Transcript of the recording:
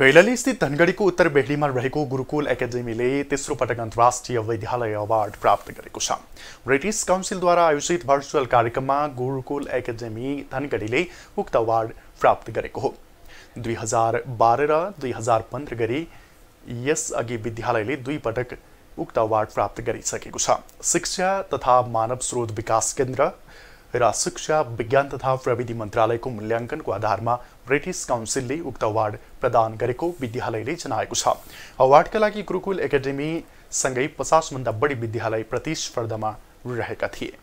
कैलाली स्थित धनगढीको उत्तर बेहलीमा रहेको गुरुकुल एकाडेमीले तेस्रो पटक अन्तर्राष्ट्रिय वैद्यालय अवार्ड प्राप्त गरेको छ ब्रिटिस काउन्सिलद्वारा आयोजित भर्चुअल कार्यक्रममा गुरुकुल एकाडेमी धनगढीले उक्त अवार्ड प्राप्त गरेको हो दुई हजार बाह्र र दुई हजार पन्ध्र गरी यसअघि विद्यालयले दुई पटक उक्त अवार्ड प्राप्त गरिसकेको छ शिक्षा तथा मानव स्रोत विकास केन्द्र र शिक्षा विज्ञान तथा प्रविधि मन्त्रालयको मूल्याङ्कनको आधारमा ब्रिटिस काउन्सिलले उक्त अवार्ड प्रदान गरेको विद्यालयले जनाएको छ अवार्डका लागि गुरुकुल एकाडेमीसँगै पचासभन्दा बढी विद्यालय प्रतिस्पर्धामा रहेका थिए